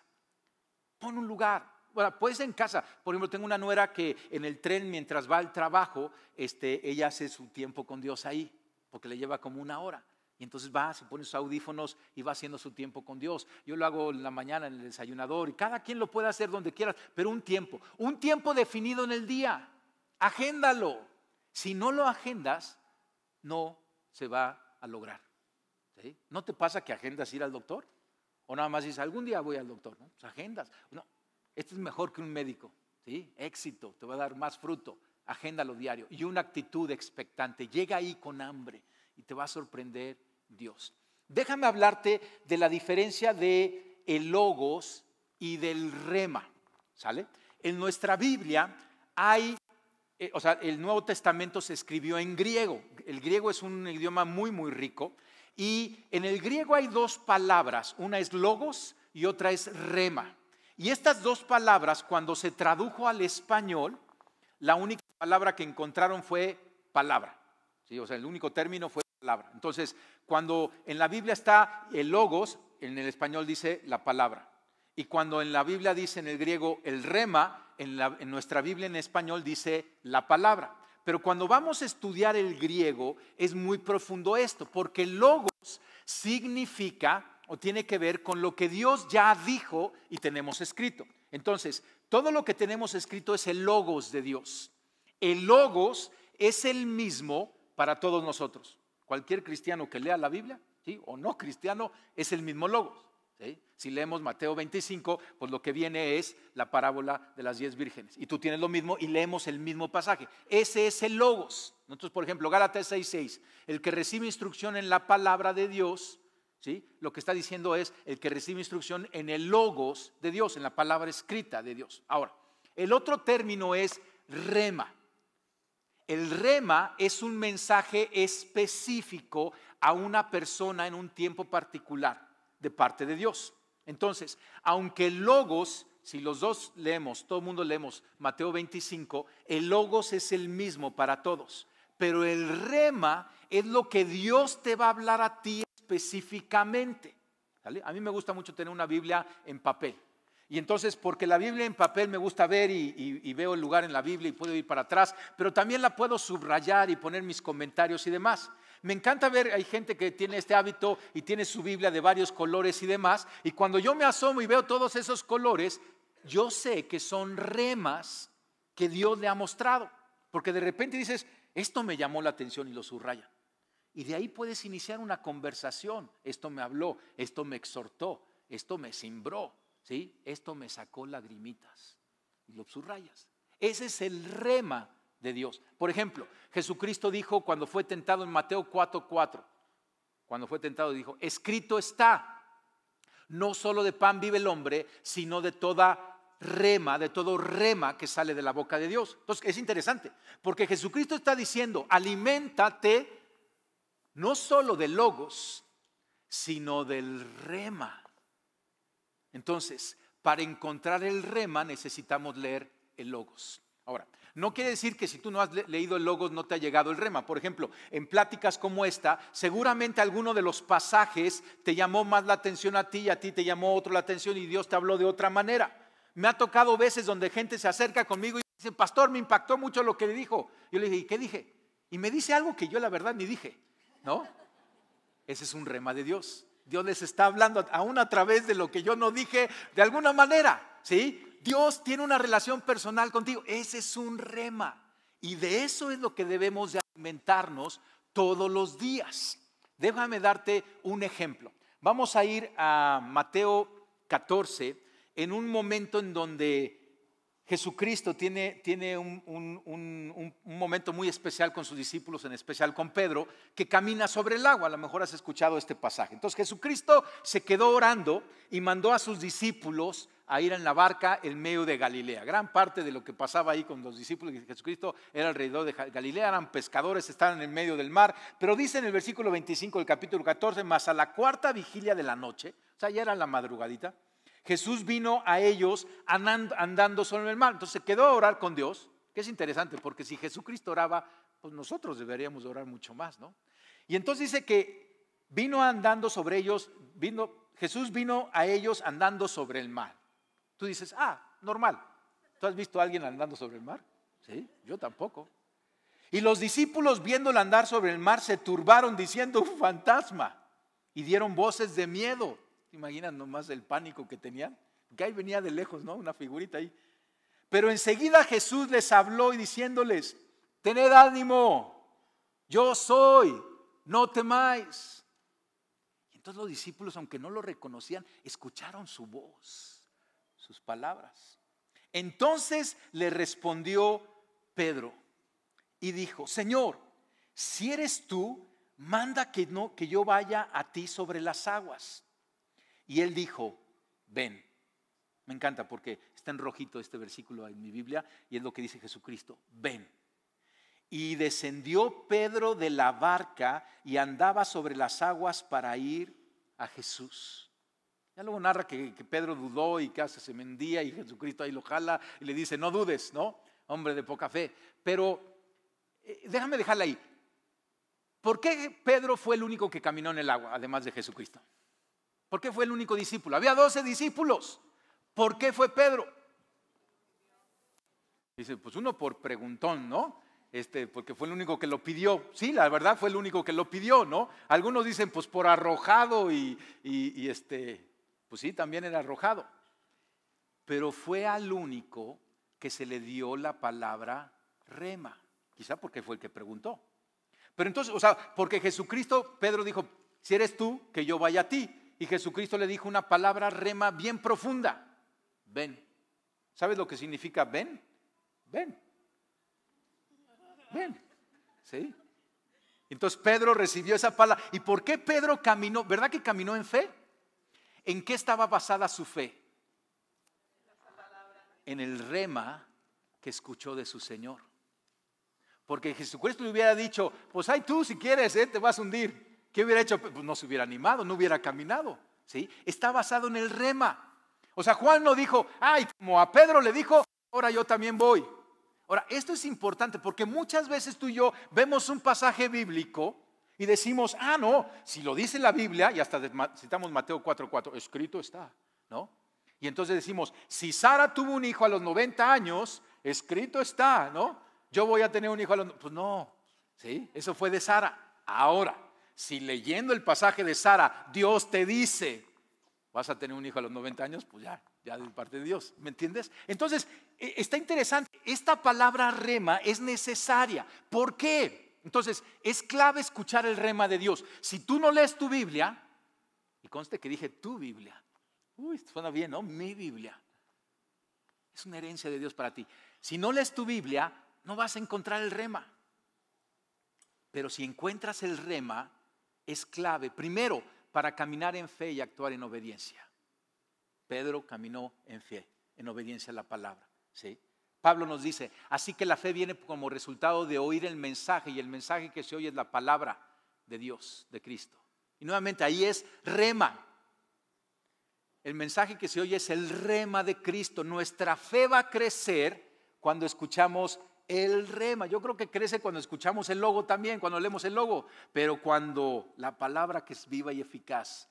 Pon un lugar, bueno, en casa. Por ejemplo, tengo una nuera que en el tren, mientras va al trabajo, este, ella hace su tiempo con Dios ahí, porque le lleva como una hora. Y entonces va, se pone sus audífonos y va haciendo su tiempo con Dios. Yo lo hago en la mañana en el desayunador y cada quien lo puede hacer donde quiera, pero un tiempo, un tiempo definido en el día. Agéndalo. Si no lo agendas, no se va a lograr. ¿No te pasa que agendas ir al doctor? O nada más dices, algún día voy al doctor, ¿no? Pues agendas. No, esto es mejor que un médico, ¿sí? Éxito, te va a dar más fruto. Agéndalo diario. Y una actitud expectante. Llega ahí con hambre y te va a sorprender Dios. Déjame hablarte de la diferencia de el logos y del rema, ¿sale? En nuestra Biblia hay, eh, o sea, el Nuevo Testamento se escribió en griego. El griego es un idioma muy, muy rico. Y en el griego hay dos palabras, una es logos y otra es rema. Y estas dos palabras, cuando se tradujo al español, la única palabra que encontraron fue palabra. O sea, el único término fue entonces, cuando en la Biblia está el logos, en el español dice la palabra. Y cuando en la Biblia dice en el griego el rema, en, en nuestra Biblia en español dice la palabra. Pero cuando vamos a estudiar el griego es muy profundo esto, porque logos significa o tiene que ver con lo que Dios ya dijo y tenemos escrito. Entonces, todo lo que tenemos escrito es el logos de Dios. El logos es el mismo para todos nosotros. Cualquier cristiano que lea la Biblia, ¿sí? o no cristiano, es el mismo logos. Si leemos Mateo 25, pues lo que viene es la parábola de las diez vírgenes. Y tú tienes lo mismo y leemos el mismo pasaje. Ese es el logos. Entonces, por ejemplo, Gálatas 6:6, el que recibe instrucción en la palabra de Dios, ¿Sí? Lo que está diciendo es el que recibe instrucción en el logos de Dios, en la palabra escrita de Dios. Ahora, el otro término es rema. El rema es un mensaje específico a una persona en un tiempo particular de parte de Dios. Entonces, aunque el logos, si los dos leemos, todo el mundo leemos Mateo 25, el logos es el mismo para todos, pero el rema es lo que Dios te va a hablar a ti específicamente. A mí me gusta mucho tener una Biblia en papel. Y entonces, porque la Biblia en papel me gusta ver y, veo el lugar en la Biblia y puedo ir para atrás, pero también la puedo subrayar y poner mis comentarios y demás. Me encanta ver, hay gente que tiene este hábito y tiene su Biblia de varios colores y demás, y cuando yo me asomo y veo todos esos colores, yo sé que son remas que Dios le ha mostrado, porque de repente dices, esto me llamó la atención y lo subraya. Y de ahí puedes iniciar una conversación, esto me habló, esto me exhortó, esto me simbró. ¿sí? Esto me sacó lagrimitas. Y lo subrayas. Ese es el rema de Dios. Por ejemplo, Jesucristo dijo cuando fue tentado en Mateo 4:4, cuando fue tentado dijo, escrito está, no solo de pan vive el hombre, sino de toda rema, de todo rema que sale de la boca de Dios. Entonces es interesante, porque Jesucristo está diciendo, alimentate no solo de logos, sino del rema. Entonces, para encontrar el rema necesitamos leer el logos. Ahora, no quiere decir que si tú no has leído el logos no te ha llegado el rema. Por ejemplo, en pláticas como esta, seguramente alguno de los pasajes te llamó más la atención a ti y a ti te llamó otro la atención y Dios te habló de otra manera. Me ha tocado veces donde gente se acerca conmigo y dice, pastor, me impactó mucho lo que le dijo. Yo le dije, ¿y qué dije? Y me dice algo que yo la verdad ni dije, ¿no? Ese es un rema de Dios. Dios les está hablando aún a través de lo que yo no dije de alguna manera, ¿sí? Dios tiene una relación personal contigo. Ese es un rema. Y de eso es lo que debemos de alimentarnos todos los días. Déjame darte un ejemplo. Vamos a ir a Mateo 14 en un momento en donde Jesucristo tiene, tiene un, un, momento muy especial con sus discípulos, en especial con Pedro, que camina sobre el agua. A lo mejor has escuchado este pasaje. Entonces Jesucristo se quedó orando y mandó a sus discípulos a ir en la barca en medio de Galilea. Gran parte de lo que pasaba ahí con los discípulos de Jesucristo era alrededor de Galilea, eran pescadores, estaban en el medio del mar. Pero dice en el versículo 25 del capítulo 14, más a la cuarta vigilia de la noche, o sea, ya era la madrugadita, Jesús vino a ellos andando sobre el mar. Entonces se quedó a orar con Dios, que es interesante, porque si Jesucristo oraba, pues nosotros deberíamos orar mucho más, ¿no? Y entonces dice que vino andando sobre ellos, vino, Jesús vino a ellos andando sobre el mar. Tú dices, ah, normal. ¿Tú has visto a alguien andando sobre el mar? Sí, yo tampoco. Y los discípulos viéndolo andar sobre el mar se turbaron diciendo, un fantasma, y dieron voces de miedo. ¿Te imaginas nomás el pánico que tenían? que ahí venía de lejos, ¿no? Una figurita ahí. Pero enseguida Jesús les habló y diciéndoles, tened ánimo, yo soy, no temáis. Y entonces los discípulos, aunque no lo reconocían, escucharon su voz, sus palabras. Entonces le respondió Pedro y dijo, Señor, si eres tú, manda que, no, que yo vaya a ti sobre las aguas. Y él dijo, ven. Me encanta porque está en rojito este versículo en mi Biblia y es lo que dice Jesucristo, ven. Y descendió Pedro de la barca y andaba sobre las aguas para ir a Jesús. Ya luego narra que, Pedro dudó y que se mendía y Jesucristo ahí lo jala y le dice, no dudes, ¿no? Hombre de poca fe. Pero eh, déjame dejarla ahí. ¿Por qué Pedro fue el único que caminó en el agua, además de Jesucristo? ¿Por qué fue el único discípulo? Había 12 discípulos. ¿Por qué fue Pedro? Dice, pues uno por preguntón, ¿no? Este, porque fue el único que lo pidió. Sí, la verdad fue el único que lo pidió, ¿no? Algunos dicen, pues por arrojado y, este, pues sí, también era arrojado. Pero fue al único que se le dio la palabra rema. Quizá porque fue el que preguntó. Pero entonces, o sea, porque Jesucristo, Pedro dijo, si eres tú, que yo vaya a ti y Jesucristo le dijo una palabra rema bien profunda. Ven. ¿Sabes lo que significa ven? Ven. Ven. ¿Sí? Entonces Pedro recibió esa palabra. ¿Y por qué Pedro caminó? ¿Verdad que caminó en fe? ¿En qué estaba basada su fe? En el rema que escuchó de su Señor. Porque Jesucristo le hubiera dicho, pues ay tú si quieres, ¿eh? te vas a hundir. ¿Qué hubiera hecho? Pues no se hubiera animado, no hubiera caminado. ¿sí? Está basado en el rema. O sea, Juan no dijo, ay, como a Pedro le dijo, ahora yo también voy. Ahora, esto es importante porque muchas veces tú y yo vemos un pasaje bíblico y decimos, ah, no, si lo dice la Biblia, y hasta citamos Mateo 4:4, escrito está, ¿no? Y entonces decimos, si Sara tuvo un hijo a los 90 años, escrito está, ¿no? Yo voy a tener un hijo a los... Pues no, ¿sí? Eso fue de Sara. Ahora, si leyendo el pasaje de Sara, Dios te dice, vas a tener un hijo a los 90 años, pues ya, ya de parte de Dios, ¿me entiendes? Entonces, e, está interesante, esta palabra rema es necesaria. ¿Por qué? Entonces, es clave escuchar el rema de Dios. Si tú no lees tu Biblia, y conste que dije tu Biblia, uy, suena bien, ¿no? Mi Biblia. Es una herencia de Dios para ti. Si no lees tu Biblia, no vas a encontrar el rema. Pero si encuentras el rema, es clave, primero, para caminar en fe y actuar en obediencia. Pedro caminó en fe, en obediencia a la palabra. ¿sí? Pablo nos dice, así que la fe viene como resultado de oír el mensaje y el mensaje que se oye es la palabra de Dios, de Cristo. Y nuevamente ahí es rema. El mensaje que se oye es el rema de Cristo. Nuestra fe va a crecer cuando escuchamos el rema. Yo creo que crece cuando escuchamos el logo también, cuando leemos el logo, pero cuando la palabra que es viva y eficaz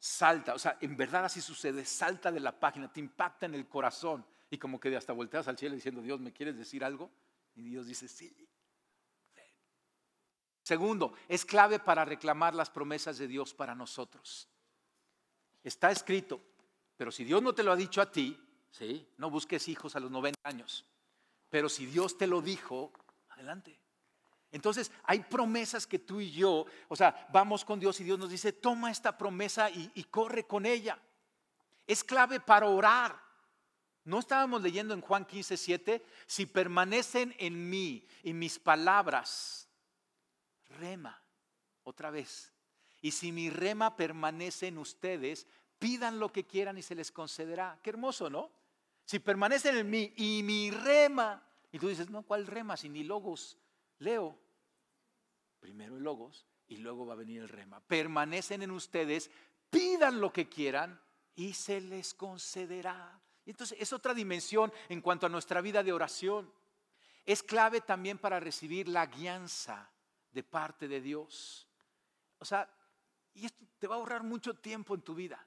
salta, o sea, en verdad así sucede, salta de la página, te impacta en el corazón y como que hasta volteas al cielo diciendo, Dios, ¿me quieres decir algo? Y Dios dice, sí. Segundo, es clave para reclamar las promesas de Dios para nosotros. Está escrito, pero si Dios no te lo ha dicho a ti, ¿sí? no busques hijos a los 90 años. Pero si Dios te lo dijo, adelante. Entonces, hay promesas que tú y yo, o sea, vamos con Dios y Dios nos dice, toma esta promesa y, corre con ella. Es clave para orar. ¿No estábamos leyendo en Juan 15, 7? Si permanecen en mí y mis palabras, rema, otra vez. Y si mi rema permanece en ustedes, pidan lo que quieran y se les concederá. Qué hermoso, ¿no? si permanecen en mí y mi rema, y tú dices, no, ¿cuál rema? Si ni logos leo. Primero el logos y luego va a venir el rema. Permanecen en ustedes, pidan lo que quieran y se les concederá. y Entonces es otra dimensión en cuanto a nuestra vida de oración. Es clave también para recibir la guianza de parte de Dios. O sea, y esto te va a ahorrar mucho tiempo en tu vida.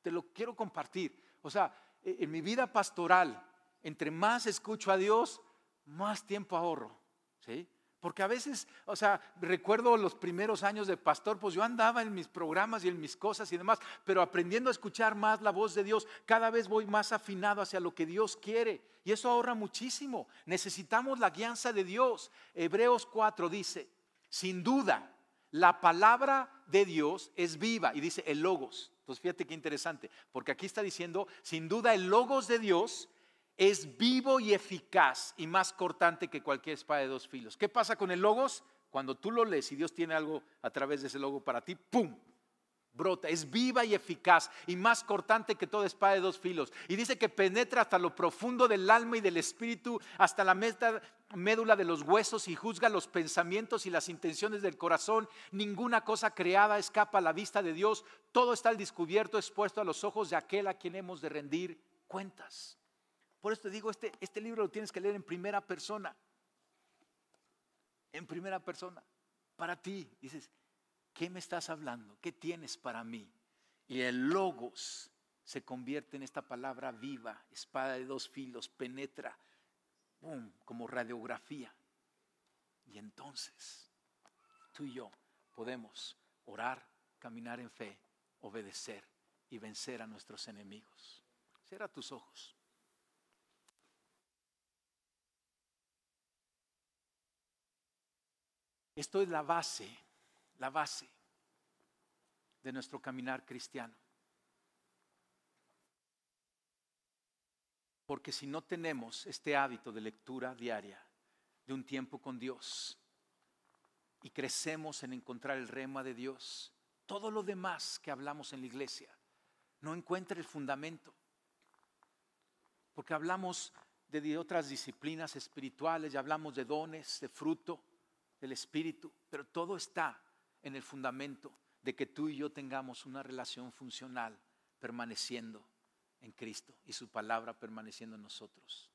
Te lo quiero compartir. O sea, eh, en mi vida pastoral, entre más escucho a Dios, más tiempo ahorro. ¿sí? Porque a veces, o sea, recuerdo los primeros años de pastor, pues yo andaba en mis programas y en mis cosas y demás, pero aprendiendo a escuchar más la voz de Dios, cada vez voy más afinado hacia lo que Dios quiere. Y eso ahorra muchísimo. Necesitamos la guianza de Dios. Hebreos 4 dice, sin duda, la palabra de Dios es viva y dice el logos. Entonces pues fíjate qué interesante, porque aquí está diciendo, sin duda el logos de Dios es vivo y eficaz y más cortante que cualquier espada de dos filos. ¿Qué pasa con el logos? Cuando tú lo lees y Dios tiene algo a través de ese logo para ti, ¡pum! brota, es viva y eficaz y más cortante que toda espada de dos filos. Y dice que penetra hasta lo profundo del alma y del espíritu, hasta la meta médula de los huesos y juzga los pensamientos y las intenciones del corazón. Ninguna cosa creada escapa a la vista de Dios. Todo está al descubierto, expuesto a los ojos de aquel a quien hemos de rendir cuentas. Por eso te digo, este, este libro lo tienes que leer en primera persona. En primera persona. Para ti. Dices, ¿qué me estás hablando? ¿Qué tienes para mí? Y el logos se convierte en esta palabra viva, espada de dos filos, penetra como radiografía. Y entonces tú y yo podemos orar, caminar en fe, obedecer y vencer a nuestros enemigos. Cierra tus ojos. Esto es la base, la base de nuestro caminar cristiano. Porque si no tenemos este hábito de lectura diaria, de un tiempo con Dios, y crecemos en encontrar el rema de Dios, todo lo demás que hablamos en la iglesia no encuentra el fundamento. Porque hablamos de otras disciplinas espirituales, hablamos de dones, de fruto del Espíritu, pero todo está en el fundamento de que tú y yo tengamos una relación funcional permaneciendo en Cristo y su palabra permaneciendo en nosotros.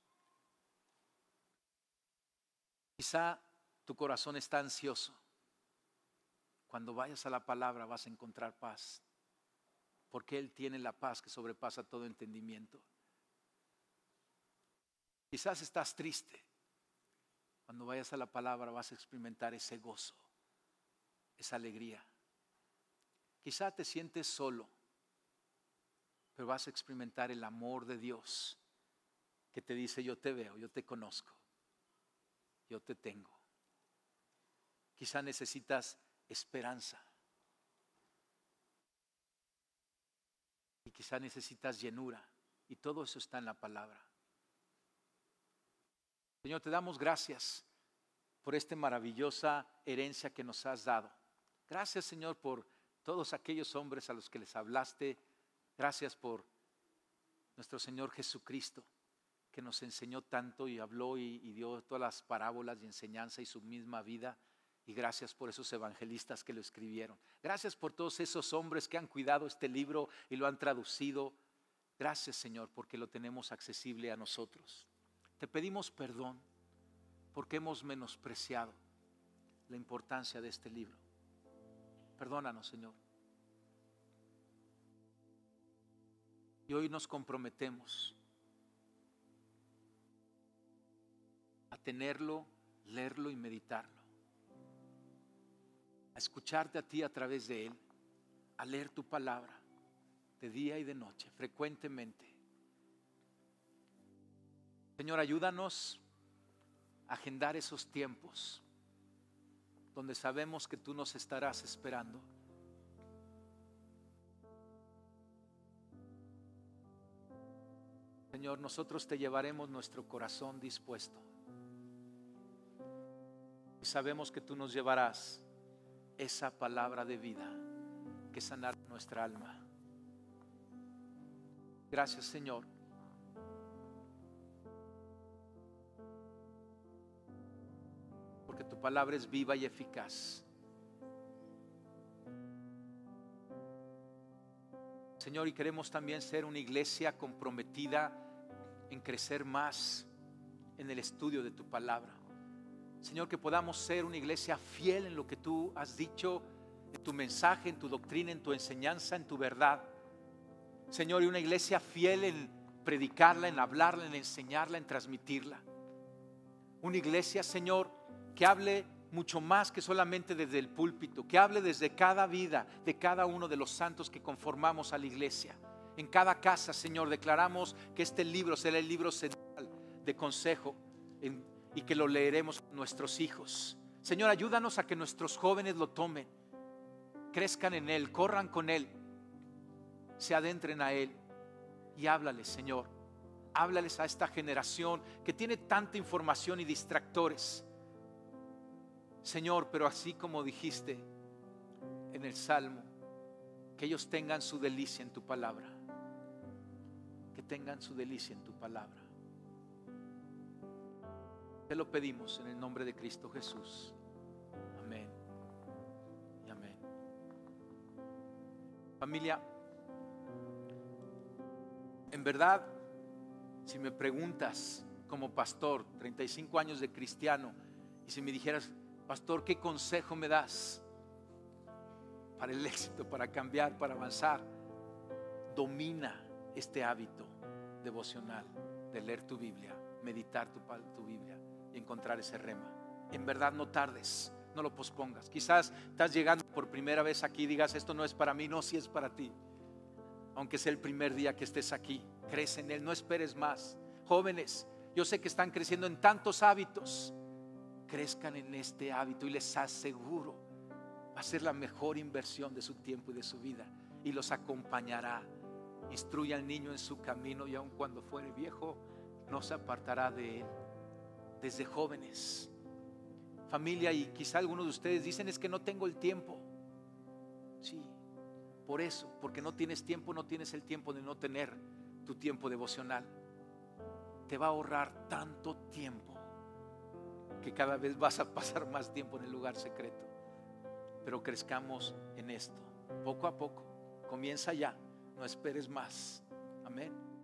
Quizá tu corazón está ansioso. Cuando vayas a la palabra vas a encontrar paz, porque Él tiene la paz que sobrepasa todo entendimiento. Quizás estás triste. Cuando vayas a la palabra vas a experimentar ese gozo, esa alegría. Quizá te sientes solo pero vas a experimentar el amor de Dios que te dice, yo te veo, yo te conozco, yo te tengo. Quizá necesitas esperanza. Y quizá necesitas llenura. Y todo eso está en la palabra. Señor, te damos gracias por esta maravillosa herencia que nos has dado. Gracias, Señor, por todos aquellos hombres a los que les hablaste Gracias por nuestro Señor Jesucristo, que nos enseñó tanto y habló y, dio todas las parábolas y enseñanza y su misma vida. Y gracias por esos evangelistas que lo escribieron. Gracias por todos esos hombres que han cuidado este libro y lo han traducido. Gracias Señor porque lo tenemos accesible a nosotros. Te pedimos perdón porque hemos menospreciado la importancia de este libro. Perdónanos Señor. Y hoy nos comprometemos a tenerlo, leerlo y meditarlo. A escucharte a ti a través de Él, a leer tu palabra de día y de noche, frecuentemente. Señor, ayúdanos a agendar esos tiempos donde sabemos que tú nos estarás esperando Señor, nosotros te llevaremos nuestro corazón dispuesto. Y sabemos que tú nos llevarás esa palabra de vida que sanará nuestra alma. Gracias, Señor. Porque tu palabra es viva y eficaz. Señor, y queremos también ser una iglesia comprometida en crecer más en el estudio de tu palabra. Señor, que podamos ser una iglesia fiel en lo que tú has dicho, en tu mensaje, en tu doctrina, en tu enseñanza, en tu verdad. Señor, y una iglesia fiel en predicarla, en hablarla, en enseñarla, en transmitirla. Una iglesia, Señor, que hable mucho más que solamente desde el púlpito, que hable desde cada vida de cada uno de los santos que conformamos a la iglesia. En cada casa, Señor, declaramos que este libro será el libro central de consejo y que lo leeremos con nuestros hijos. Señor, ayúdanos a que nuestros jóvenes lo tomen, crezcan en Él, corran con Él, se adentren a Él y háblales, Señor. Háblales a esta generación que tiene tanta información y distractores. Señor, pero así como dijiste en el Salmo, que ellos tengan su delicia en tu palabra tengan su delicia en tu palabra. Te lo pedimos en el nombre de Cristo Jesús. Amén. amén. Familia, en verdad, si me preguntas como pastor, 35 años de cristiano, y si me dijeras, pastor, ¿qué consejo me das para el éxito, para cambiar, para avanzar? Domina este hábito devocional, de leer tu Biblia, meditar tu, tu Biblia y encontrar ese rema. En verdad no tardes, no lo pospongas. Quizás estás llegando por primera vez aquí y digas, esto no es para mí, no, si es para ti. Aunque sea el primer día que estés aquí, Crece en Él, no esperes más. Jóvenes, yo sé que están creciendo en tantos hábitos, crezcan en este hábito y les aseguro, va a ser la mejor inversión de su tiempo y de su vida y los acompañará Instruye al niño en su camino y aun cuando fuere viejo, no se apartará de él. Desde jóvenes, familia, y quizá algunos de ustedes dicen es que no tengo el tiempo. Sí, por eso, porque no tienes tiempo, no tienes el tiempo de no tener tu tiempo devocional. Te va a ahorrar tanto tiempo que cada vez vas a pasar más tiempo en el lugar secreto. Pero crezcamos en esto, poco a poco. Comienza ya. No esperes más. Amén.